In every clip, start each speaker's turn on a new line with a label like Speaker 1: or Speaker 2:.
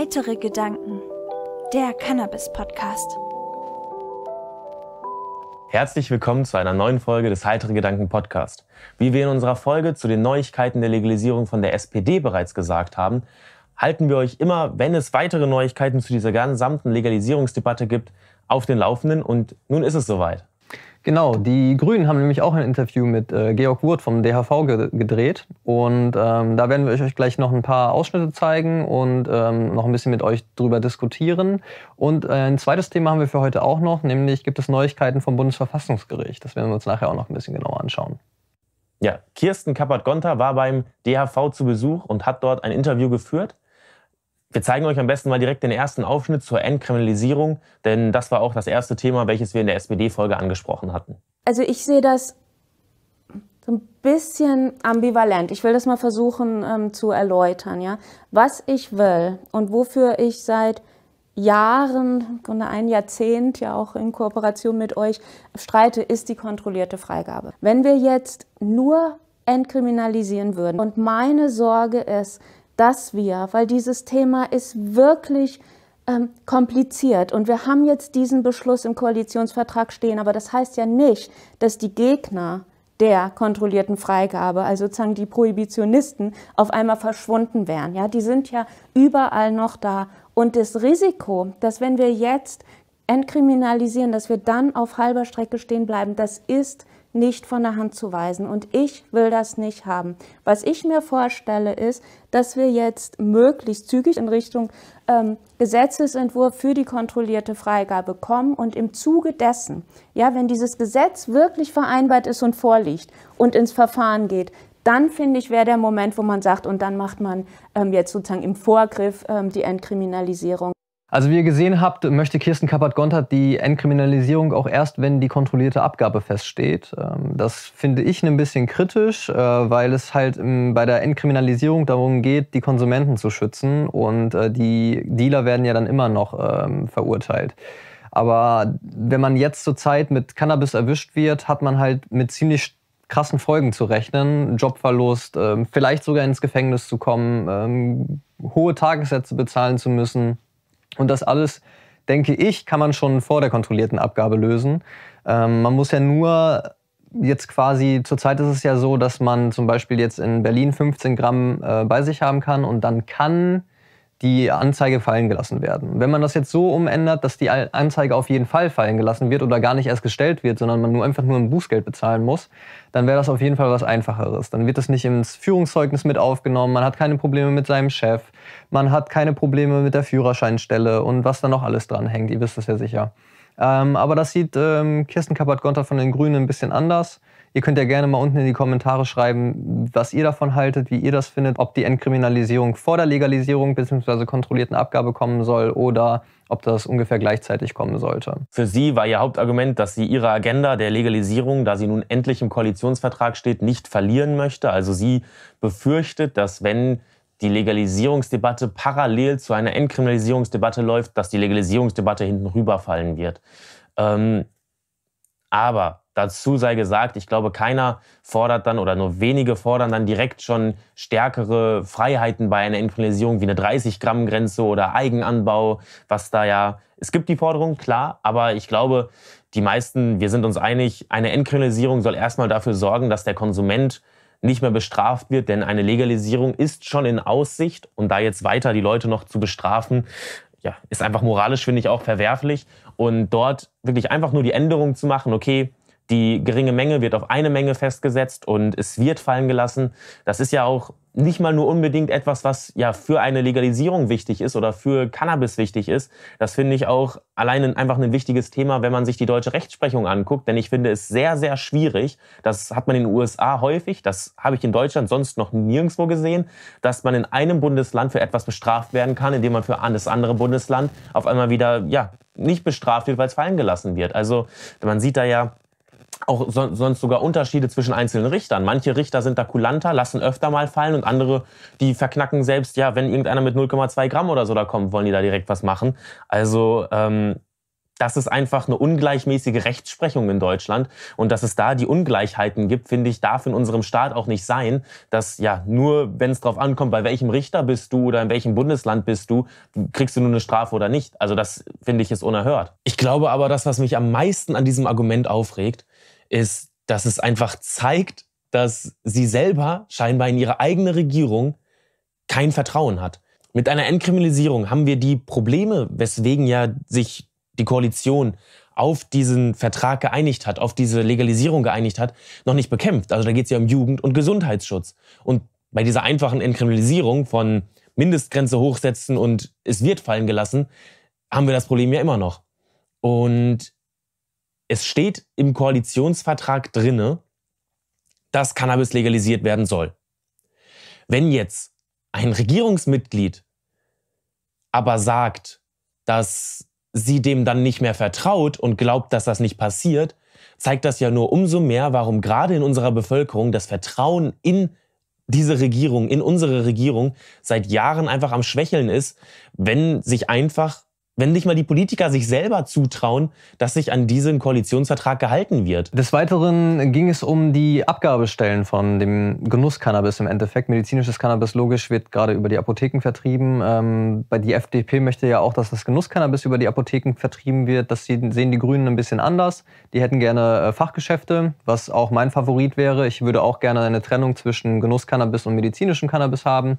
Speaker 1: Heitere Gedanken, der Cannabis-Podcast.
Speaker 2: Herzlich willkommen zu einer neuen Folge des Heitere Gedanken Podcast. Wie wir in unserer Folge zu den Neuigkeiten der Legalisierung von der SPD bereits gesagt haben, halten wir euch immer, wenn es weitere Neuigkeiten zu dieser gesamten Legalisierungsdebatte gibt, auf den Laufenden und nun ist es soweit.
Speaker 3: Genau, die Grünen haben nämlich auch ein Interview mit äh, Georg Wurth vom DHV ge gedreht. Und ähm, da werden wir euch gleich noch ein paar Ausschnitte zeigen und ähm, noch ein bisschen mit euch drüber diskutieren. Und äh, ein zweites Thema haben wir für heute auch noch, nämlich gibt es Neuigkeiten vom Bundesverfassungsgericht. Das werden wir uns nachher auch noch ein bisschen genauer anschauen.
Speaker 2: Ja, Kirsten Kappert-Gonter war beim DHV zu Besuch und hat dort ein Interview geführt. Wir zeigen euch am besten mal direkt den ersten Aufschnitt zur Entkriminalisierung, denn das war auch das erste Thema, welches wir in der SPD-Folge angesprochen hatten.
Speaker 1: Also ich sehe das so ein bisschen ambivalent. Ich will das mal versuchen ähm, zu erläutern. Ja? Was ich will und wofür ich seit Jahren, Grunde ein Jahrzehnt, ja auch in Kooperation mit euch streite, ist die kontrollierte Freigabe. Wenn wir jetzt nur entkriminalisieren würden und meine Sorge ist, dass wir, weil dieses Thema ist wirklich ähm, kompliziert und wir haben jetzt diesen Beschluss im Koalitionsvertrag stehen, aber das heißt ja nicht, dass die Gegner der kontrollierten Freigabe, also sozusagen die Prohibitionisten, auf einmal verschwunden wären. Ja, die sind ja überall noch da. Und das Risiko, dass wenn wir jetzt entkriminalisieren, dass wir dann auf halber Strecke stehen bleiben, das ist nicht von der Hand zu weisen. Und ich will das nicht haben. Was ich mir vorstelle, ist, dass wir jetzt möglichst zügig in Richtung ähm, Gesetzesentwurf für die kontrollierte Freigabe kommen und im Zuge dessen, ja, wenn dieses Gesetz wirklich vereinbart ist und vorliegt und ins Verfahren geht, dann finde ich, wäre der Moment, wo man sagt, und dann macht man ähm, jetzt sozusagen im Vorgriff ähm, die Entkriminalisierung.
Speaker 3: Also wie ihr gesehen habt, möchte Kirsten Kappert-Gontert die Entkriminalisierung auch erst, wenn die kontrollierte Abgabe feststeht. Ähm, das finde ich ein bisschen kritisch, äh, weil es halt ähm, bei der Entkriminalisierung darum geht, die Konsumenten zu schützen und äh, die Dealer werden ja dann immer noch ähm, verurteilt. Aber wenn man jetzt zurzeit mit Cannabis erwischt wird, hat man halt mit ziemlich krassen Folgen zu rechnen. Jobverlust, vielleicht sogar ins Gefängnis zu kommen, hohe Tagessätze bezahlen zu müssen. Und das alles, denke ich, kann man schon vor der kontrollierten Abgabe lösen. Ähm, man muss ja nur jetzt quasi, zurzeit ist es ja so, dass man zum Beispiel jetzt in Berlin 15 Gramm äh, bei sich haben kann und dann kann die Anzeige fallen gelassen werden. Wenn man das jetzt so umändert, dass die Anzeige auf jeden Fall fallen gelassen wird oder gar nicht erst gestellt wird, sondern man nur einfach nur ein Bußgeld bezahlen muss, dann wäre das auf jeden Fall was Einfacheres. Dann wird das nicht ins Führungszeugnis mit aufgenommen, man hat keine Probleme mit seinem Chef, man hat keine Probleme mit der Führerscheinstelle und was da noch alles dran hängt, ihr wisst das ja sicher. Ähm, aber das sieht ähm, Kirsten Kappert-Gonter von den Grünen ein bisschen anders. Ihr könnt ja gerne mal unten in die Kommentare schreiben, was ihr davon haltet, wie ihr das findet, ob die Entkriminalisierung vor der Legalisierung
Speaker 2: bzw. kontrollierten Abgabe kommen soll oder ob das ungefähr gleichzeitig kommen sollte. Für sie war ihr Hauptargument, dass sie ihre Agenda der Legalisierung, da sie nun endlich im Koalitionsvertrag steht, nicht verlieren möchte. Also sie befürchtet, dass wenn die Legalisierungsdebatte parallel zu einer Entkriminalisierungsdebatte läuft, dass die Legalisierungsdebatte hinten rüberfallen wird. Ähm, aber Dazu sei gesagt, ich glaube, keiner fordert dann oder nur wenige fordern dann direkt schon stärkere Freiheiten bei einer Inkriminalisierung wie eine 30-Gramm-Grenze oder Eigenanbau, was da ja, es gibt die Forderung, klar, aber ich glaube, die meisten, wir sind uns einig, eine Entkriminalisierung soll erstmal dafür sorgen, dass der Konsument nicht mehr bestraft wird, denn eine Legalisierung ist schon in Aussicht und da jetzt weiter die Leute noch zu bestrafen, ja, ist einfach moralisch, finde ich, auch verwerflich. Und dort wirklich einfach nur die Änderung zu machen, okay, die geringe Menge wird auf eine Menge festgesetzt und es wird fallen gelassen. Das ist ja auch nicht mal nur unbedingt etwas, was ja für eine Legalisierung wichtig ist oder für Cannabis wichtig ist. Das finde ich auch allein einfach ein wichtiges Thema, wenn man sich die deutsche Rechtsprechung anguckt, denn ich finde es sehr, sehr schwierig. Das hat man in den USA häufig, das habe ich in Deutschland sonst noch nirgendwo gesehen, dass man in einem Bundesland für etwas bestraft werden kann, indem man für das andere Bundesland auf einmal wieder ja, nicht bestraft wird, weil es fallen gelassen wird. Also man sieht da ja auch so, sonst sogar Unterschiede zwischen einzelnen Richtern. Manche Richter sind da kulanter, lassen öfter mal fallen und andere, die verknacken selbst, ja, wenn irgendeiner mit 0,2 Gramm oder so da kommt, wollen die da direkt was machen. Also ähm, das ist einfach eine ungleichmäßige Rechtsprechung in Deutschland und dass es da die Ungleichheiten gibt, finde ich, darf in unserem Staat auch nicht sein, dass ja nur, wenn es drauf ankommt, bei welchem Richter bist du oder in welchem Bundesland bist du, kriegst du nur eine Strafe oder nicht. Also das finde ich ist unerhört. Ich glaube aber, das, was mich am meisten an diesem Argument aufregt, ist, dass es einfach zeigt, dass sie selber scheinbar in ihre eigene Regierung kein Vertrauen hat. Mit einer Entkriminalisierung haben wir die Probleme, weswegen ja sich die Koalition auf diesen Vertrag geeinigt hat, auf diese Legalisierung geeinigt hat, noch nicht bekämpft. Also da geht es ja um Jugend- und Gesundheitsschutz. Und bei dieser einfachen Entkriminalisierung von Mindestgrenze hochsetzen und es wird fallen gelassen, haben wir das Problem ja immer noch. Und es steht im Koalitionsvertrag drinne, dass Cannabis legalisiert werden soll. Wenn jetzt ein Regierungsmitglied aber sagt, dass sie dem dann nicht mehr vertraut und glaubt, dass das nicht passiert, zeigt das ja nur umso mehr, warum gerade in unserer Bevölkerung das Vertrauen in diese Regierung, in unsere Regierung seit Jahren einfach am Schwächeln ist, wenn sich einfach wenn nicht mal die Politiker sich selber zutrauen, dass sich an diesen Koalitionsvertrag gehalten wird. Des Weiteren ging es um die Abgabestellen
Speaker 3: von dem Genusscannabis im Endeffekt. Medizinisches Cannabis, logisch, wird gerade über die Apotheken vertrieben. Ähm, bei die FDP möchte ja auch, dass das Genusscannabis über die Apotheken vertrieben wird. Das sehen die Grünen ein bisschen anders. Die hätten gerne äh, Fachgeschäfte, was auch mein Favorit wäre. Ich würde auch gerne eine Trennung zwischen Genusscannabis und medizinischem Cannabis haben.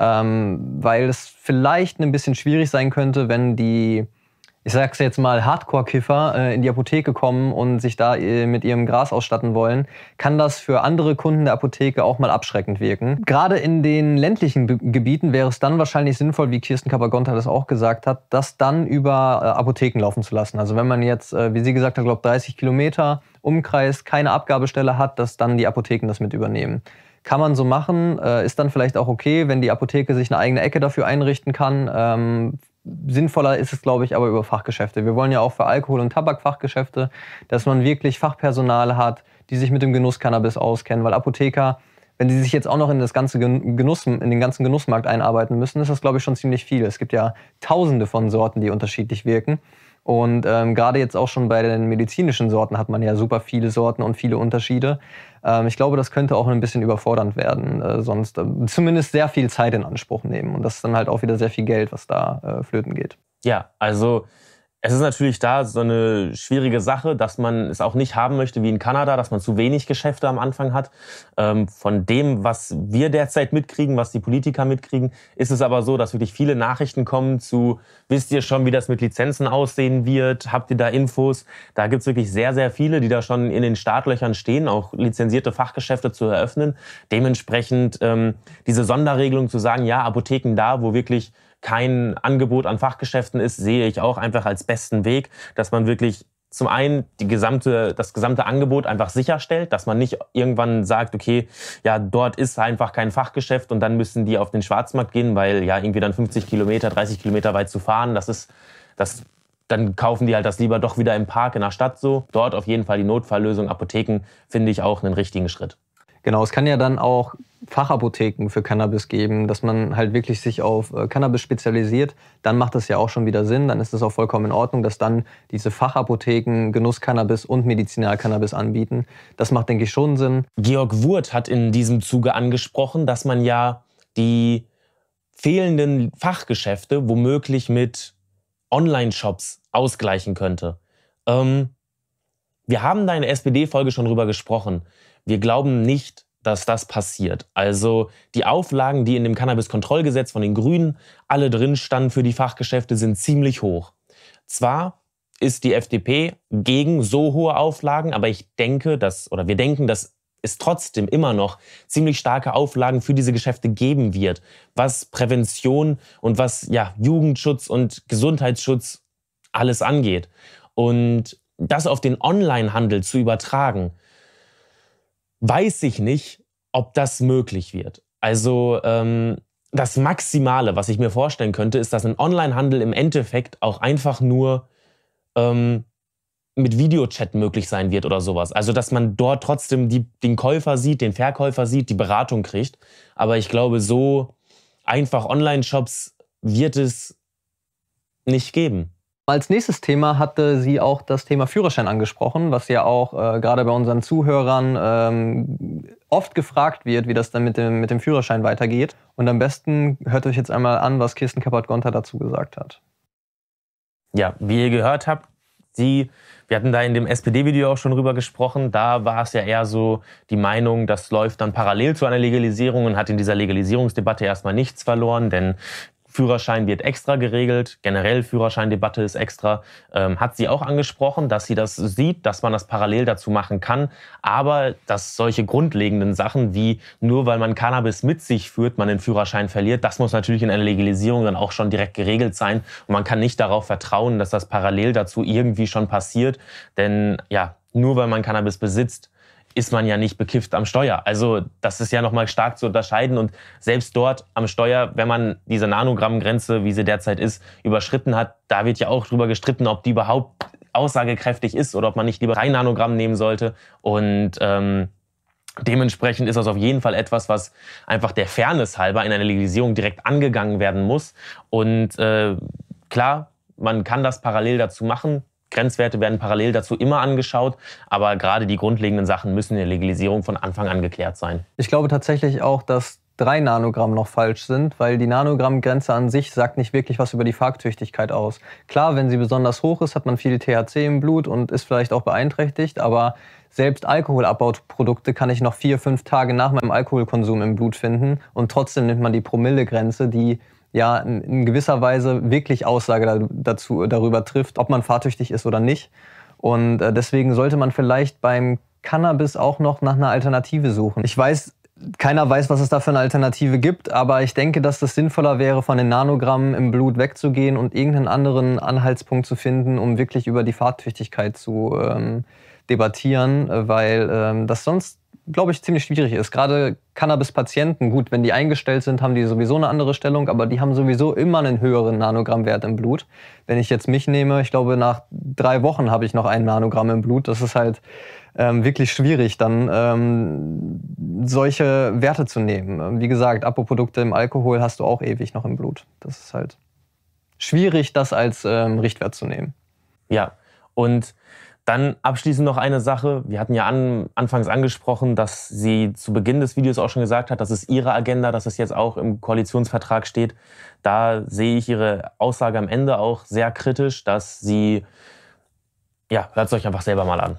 Speaker 3: Ähm, weil es vielleicht ein bisschen schwierig sein könnte, wenn die, ich sag's jetzt mal, Hardcore-Kiffer äh, in die Apotheke kommen und sich da äh, mit ihrem Gras ausstatten wollen, kann das für andere Kunden der Apotheke auch mal abschreckend wirken. Gerade in den ländlichen Be Gebieten wäre es dann wahrscheinlich sinnvoll, wie Kirsten Kapagonta das auch gesagt hat, das dann über äh, Apotheken laufen zu lassen. Also wenn man jetzt, wie sie gesagt hat, glaube 30 Kilometer Umkreis keine Abgabestelle hat, dass dann die Apotheken das mit übernehmen kann man so machen, äh, ist dann vielleicht auch okay, wenn die Apotheke sich eine eigene Ecke dafür einrichten kann. Ähm, sinnvoller ist es, glaube ich, aber über Fachgeschäfte. Wir wollen ja auch für Alkohol- und Tabakfachgeschäfte, dass man wirklich Fachpersonal hat, die sich mit dem Genuss Cannabis auskennen, weil Apotheker, wenn sie sich jetzt auch noch in, das ganze Genuss, in den ganzen Genussmarkt einarbeiten müssen, ist das, glaube ich, schon ziemlich viel. Es gibt ja tausende von Sorten, die unterschiedlich wirken. Und ähm, gerade jetzt auch schon bei den medizinischen Sorten hat man ja super viele Sorten und viele Unterschiede. Ähm, ich glaube, das könnte auch ein bisschen überfordernd werden, äh, sonst äh, zumindest sehr viel Zeit in Anspruch nehmen. Und das ist dann halt auch wieder sehr viel Geld, was da äh, flöten
Speaker 2: geht. Ja, also es ist natürlich da so eine schwierige Sache, dass man es auch nicht haben möchte wie in Kanada, dass man zu wenig Geschäfte am Anfang hat. Ähm, von dem, was wir derzeit mitkriegen, was die Politiker mitkriegen, ist es aber so, dass wirklich viele Nachrichten kommen zu, wisst ihr schon, wie das mit Lizenzen aussehen wird? Habt ihr da Infos? Da gibt's wirklich sehr, sehr viele, die da schon in den Startlöchern stehen, auch lizenzierte Fachgeschäfte zu eröffnen. Dementsprechend ähm, diese Sonderregelung zu sagen, ja, Apotheken da, wo wirklich kein Angebot an Fachgeschäften ist, sehe ich auch einfach als besten Weg, dass man wirklich zum einen die gesamte, das gesamte Angebot einfach sicherstellt, dass man nicht irgendwann sagt, okay, ja, dort ist einfach kein Fachgeschäft und dann müssen die auf den Schwarzmarkt gehen, weil ja irgendwie dann 50 Kilometer, 30 Kilometer weit zu fahren, das ist, das, dann kaufen die halt das lieber doch wieder im Park in der Stadt so. Dort auf jeden Fall die Notfalllösung Apotheken finde ich auch einen richtigen Schritt. Genau, es kann ja dann auch Fachapotheken für Cannabis geben, dass man halt wirklich sich auf äh, Cannabis
Speaker 3: spezialisiert, dann macht das ja auch schon wieder Sinn, dann ist es auch vollkommen in Ordnung, dass dann diese Fachapotheken
Speaker 2: Genusscannabis und Medizinalcannabis anbieten. Das macht, denke ich, schon Sinn. Georg Wurth hat in diesem Zuge angesprochen, dass man ja die fehlenden Fachgeschäfte womöglich mit Online-Shops ausgleichen könnte. Ähm, wir haben da in der SPD-Folge schon drüber gesprochen. Wir glauben nicht, dass das passiert. Also die Auflagen, die in dem Cannabiskontrollgesetz von den Grünen alle drin standen für die Fachgeschäfte, sind ziemlich hoch. Zwar ist die FDP gegen so hohe Auflagen, aber ich denke, dass oder wir denken, dass es trotzdem immer noch ziemlich starke Auflagen für diese Geschäfte geben wird, was Prävention und was ja Jugendschutz und Gesundheitsschutz alles angeht. Und das auf den Onlinehandel zu übertragen, weiß ich nicht, ob das möglich wird. Also ähm, das Maximale, was ich mir vorstellen könnte, ist, dass ein Onlinehandel im Endeffekt auch einfach nur ähm, mit Videochat möglich sein wird oder sowas. Also dass man dort trotzdem die, den Käufer sieht, den Verkäufer sieht, die Beratung kriegt. Aber ich glaube, so einfach Online-Shops wird es nicht geben. Als nächstes Thema hatte sie auch das Thema
Speaker 3: Führerschein angesprochen, was ja auch äh, gerade bei unseren Zuhörern ähm, oft gefragt wird, wie das dann mit dem, mit dem Führerschein weitergeht. Und am besten hört euch jetzt einmal an, was Kirsten Kappert-Gonter dazu gesagt hat.
Speaker 2: Ja, wie ihr gehört habt, sie, wir hatten da in dem SPD-Video auch schon drüber gesprochen, da war es ja eher so die Meinung, das läuft dann parallel zu einer Legalisierung und hat in dieser Legalisierungsdebatte erstmal nichts verloren, denn Führerschein wird extra geregelt, generell Führerscheindebatte ist extra. Ähm, hat sie auch angesprochen, dass sie das sieht, dass man das parallel dazu machen kann, aber dass solche grundlegenden Sachen wie nur weil man Cannabis mit sich führt, man den Führerschein verliert, das muss natürlich in einer Legalisierung dann auch schon direkt geregelt sein und man kann nicht darauf vertrauen, dass das parallel dazu irgendwie schon passiert, denn ja, nur weil man Cannabis besitzt, ist man ja nicht bekifft am Steuer. Also das ist ja nochmal stark zu unterscheiden. Und selbst dort am Steuer, wenn man diese Nanogramm-Grenze, wie sie derzeit ist, überschritten hat, da wird ja auch drüber gestritten, ob die überhaupt aussagekräftig ist oder ob man nicht lieber drei Nanogramm nehmen sollte. Und ähm, Dementsprechend ist das auf jeden Fall etwas, was einfach der Fairness halber in einer Legalisierung direkt angegangen werden muss. Und äh, klar, man kann das parallel dazu machen. Grenzwerte werden parallel dazu immer angeschaut, aber gerade die grundlegenden Sachen müssen in der Legalisierung von Anfang an geklärt sein.
Speaker 3: Ich glaube tatsächlich auch, dass drei Nanogramm noch falsch sind, weil die Nanogrammgrenze an sich sagt nicht wirklich was über die Fahrtüchtigkeit aus. Klar, wenn sie besonders hoch ist, hat man viel THC im Blut und ist vielleicht auch beeinträchtigt, aber selbst Alkoholabbauprodukte kann ich noch vier, fünf Tage nach meinem Alkoholkonsum im Blut finden und trotzdem nimmt man die Promillegrenze, die ja in, gewisser Weise wirklich Aussage dazu, darüber trifft, ob man fahrtüchtig ist oder nicht. Und äh, deswegen sollte man vielleicht beim Cannabis auch noch nach einer Alternative suchen. Ich weiß, keiner weiß, was es da für eine Alternative gibt, aber ich denke, dass das sinnvoller wäre, von den Nanogrammen im Blut wegzugehen und irgendeinen anderen Anhaltspunkt zu finden, um wirklich über die Fahrtüchtigkeit zu ähm, debattieren, äh, weil ähm, das sonst glaube ich, ziemlich schwierig ist. Gerade Cannabis-Patienten, gut, wenn die eingestellt sind, haben die sowieso eine andere Stellung, aber die haben sowieso immer einen höheren Nanogrammwert im Blut. Wenn ich jetzt mich nehme, ich glaube, nach drei Wochen habe ich noch ein Nanogramm im Blut. Das ist halt ähm, wirklich schwierig, dann ähm, solche Werte zu nehmen. Wie gesagt, Apoprodukte im Alkohol hast du auch ewig noch im Blut. Das ist
Speaker 2: halt schwierig, das als ähm, Richtwert zu nehmen. Ja, und dann abschließend noch eine Sache. Wir hatten ja an, anfangs angesprochen, dass sie zu Beginn des Videos auch schon gesagt hat, das ist ihre Agenda, dass es jetzt auch im Koalitionsvertrag steht. Da sehe ich ihre Aussage am Ende auch sehr kritisch, dass sie, ja, hört es euch einfach selber mal an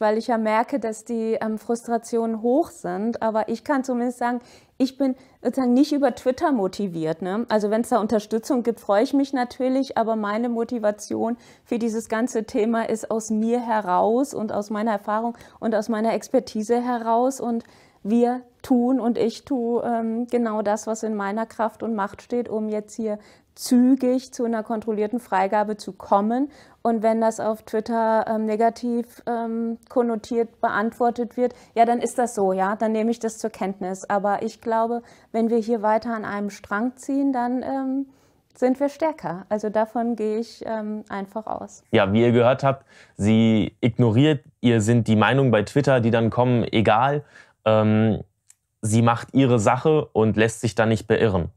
Speaker 1: weil ich ja merke, dass die ähm, Frustrationen hoch sind. Aber ich kann zumindest sagen, ich bin sozusagen nicht über Twitter motiviert. Ne? Also wenn es da Unterstützung gibt, freue ich mich natürlich, aber meine Motivation für dieses ganze Thema ist aus mir heraus und aus meiner Erfahrung und aus meiner Expertise heraus. Und wir tun und ich tue ähm, genau das, was in meiner Kraft und Macht steht, um jetzt hier zügig zu einer kontrollierten Freigabe zu kommen. Und wenn das auf Twitter ähm, negativ ähm, konnotiert beantwortet wird, ja, dann ist das so, ja, dann nehme ich das zur Kenntnis. Aber ich glaube, wenn wir hier weiter an einem Strang ziehen, dann ähm, sind wir stärker. Also davon gehe ich ähm, einfach aus.
Speaker 2: Ja, wie ihr gehört habt, sie ignoriert, ihr sind die Meinungen bei Twitter, die dann kommen, egal. Ähm, sie macht ihre Sache und lässt sich da nicht beirren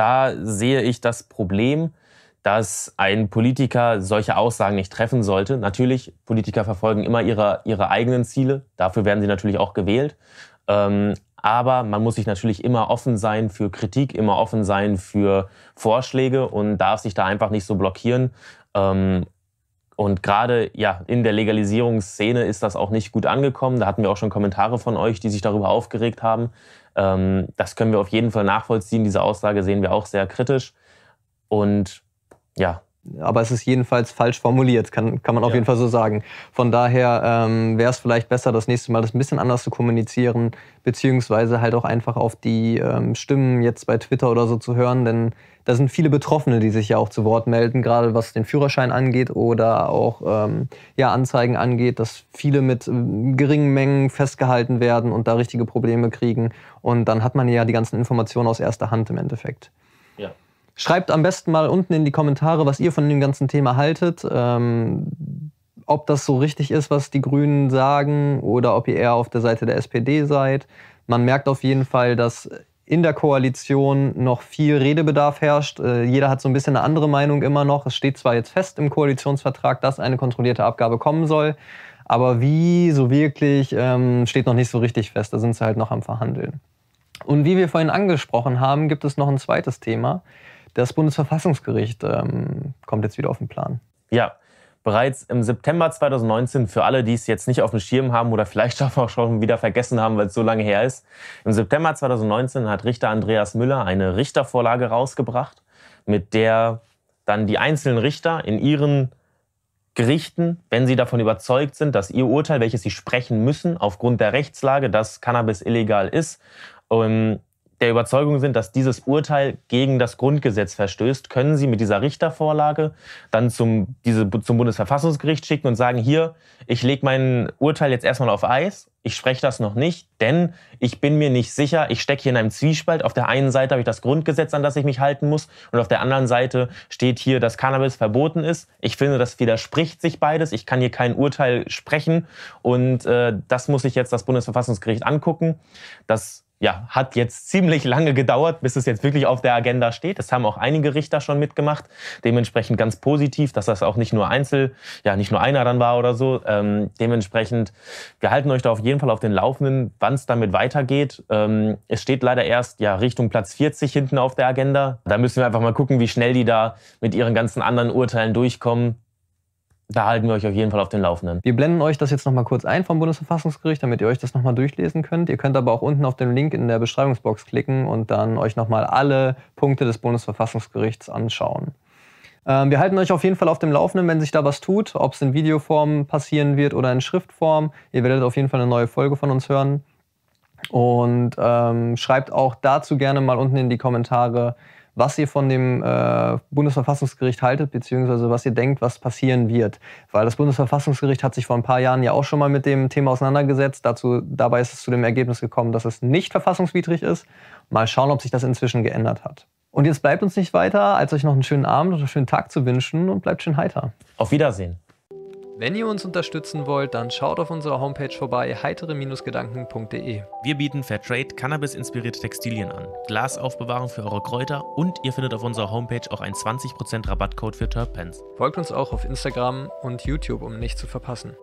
Speaker 2: da sehe ich das Problem, dass ein Politiker solche Aussagen nicht treffen sollte. Natürlich, Politiker verfolgen immer ihre, ihre eigenen Ziele. Dafür werden sie natürlich auch gewählt. Ähm, aber man muss sich natürlich immer offen sein für Kritik, immer offen sein für Vorschläge und darf sich da einfach nicht so blockieren. Ähm, und gerade ja, in der Legalisierungsszene ist das auch nicht gut angekommen. Da hatten wir auch schon Kommentare von euch, die sich darüber aufgeregt haben, ähm, das können wir auf jeden Fall nachvollziehen. Diese Aussage sehen wir auch sehr kritisch. Und ja, aber es ist jedenfalls falsch formuliert, kann,
Speaker 3: kann man auf ja. jeden Fall so sagen. Von daher ähm, wäre es vielleicht besser, das nächste Mal das ein bisschen anders zu kommunizieren, beziehungsweise halt auch einfach auf die ähm, Stimmen jetzt bei Twitter oder so zu hören, denn da sind viele Betroffene, die sich ja auch zu Wort melden, gerade was den Führerschein angeht oder auch ähm, ja, Anzeigen angeht, dass viele mit ähm, geringen Mengen festgehalten werden und da richtige Probleme kriegen. Und dann hat man ja die ganzen Informationen aus erster Hand im Endeffekt. Schreibt am besten mal unten in die Kommentare, was ihr von dem ganzen Thema haltet. Ähm, ob das so richtig ist, was die Grünen sagen oder ob ihr eher auf der Seite der SPD seid. Man merkt auf jeden Fall, dass in der Koalition noch viel Redebedarf herrscht. Äh, jeder hat so ein bisschen eine andere Meinung immer noch. Es steht zwar jetzt fest im Koalitionsvertrag, dass eine kontrollierte Abgabe kommen soll, aber wie so wirklich ähm, steht noch nicht so richtig fest. Da sind sie halt noch am Verhandeln. Und wie wir vorhin angesprochen haben, gibt es noch ein zweites Thema. Das Bundesverfassungsgericht ähm, kommt jetzt wieder auf den Plan.
Speaker 2: Ja, bereits im September 2019, für alle, die es jetzt nicht auf dem Schirm haben oder vielleicht auch schon wieder vergessen haben, weil es so lange her ist, im September 2019 hat Richter Andreas Müller eine Richtervorlage rausgebracht, mit der dann die einzelnen Richter in ihren Gerichten, wenn sie davon überzeugt sind, dass ihr Urteil, welches sie sprechen müssen, aufgrund der Rechtslage, dass Cannabis illegal ist, ähm, der Überzeugung sind, dass dieses Urteil gegen das Grundgesetz verstößt, können Sie mit dieser Richtervorlage dann zum, diese, zum Bundesverfassungsgericht schicken und sagen, hier, ich lege mein Urteil jetzt erstmal auf Eis, ich spreche das noch nicht, denn ich bin mir nicht sicher, ich stecke hier in einem Zwiespalt. Auf der einen Seite habe ich das Grundgesetz, an das ich mich halten muss, und auf der anderen Seite steht hier, dass Cannabis verboten ist. Ich finde, das widerspricht sich beides. Ich kann hier kein Urteil sprechen und äh, das muss sich jetzt das Bundesverfassungsgericht angucken. Das ja, hat jetzt ziemlich lange gedauert, bis es jetzt wirklich auf der Agenda steht. Das haben auch einige Richter schon mitgemacht. Dementsprechend ganz positiv, dass das auch nicht nur Einzel, ja, nicht nur einer dann war oder so. Ähm, dementsprechend, wir halten euch da auf jeden Fall auf den Laufenden, wann es damit weitergeht. Ähm, es steht leider erst, ja, Richtung Platz 40 hinten auf der Agenda. Da müssen wir einfach mal gucken, wie schnell die da mit ihren ganzen anderen Urteilen durchkommen da halten wir euch auf jeden Fall auf den Laufenden. Wir blenden euch das jetzt nochmal kurz ein vom Bundesverfassungsgericht, damit ihr euch das nochmal durchlesen könnt.
Speaker 3: Ihr könnt aber auch unten auf den Link in der Beschreibungsbox klicken und dann euch nochmal alle Punkte des Bundesverfassungsgerichts anschauen. Ähm, wir halten euch auf jeden Fall auf dem Laufenden, wenn sich da was tut, ob es in Videoform passieren wird oder in Schriftform. Ihr werdet auf jeden Fall eine neue Folge von uns hören. Und ähm, schreibt auch dazu gerne mal unten in die Kommentare, was ihr von dem äh, Bundesverfassungsgericht haltet, beziehungsweise was ihr denkt, was passieren wird. Weil das Bundesverfassungsgericht hat sich vor ein paar Jahren ja auch schon mal mit dem Thema auseinandergesetzt. Dazu, dabei ist es zu dem Ergebnis gekommen, dass es nicht verfassungswidrig ist. Mal schauen, ob sich das inzwischen geändert hat. Und jetzt bleibt uns nicht weiter, als euch noch einen schönen Abend und einen schönen Tag zu wünschen und bleibt schön heiter.
Speaker 2: Auf Wiedersehen. Wenn ihr uns unterstützen wollt, dann schaut auf unserer Homepage vorbei heitere-gedanken.de. Wir bieten Fairtrade Cannabis-inspirierte Textilien an, Glasaufbewahrung für eure Kräuter und ihr findet auf unserer Homepage auch einen 20% Rabattcode für Terpens.
Speaker 3: Folgt uns auch auf Instagram und
Speaker 2: YouTube, um nichts zu verpassen.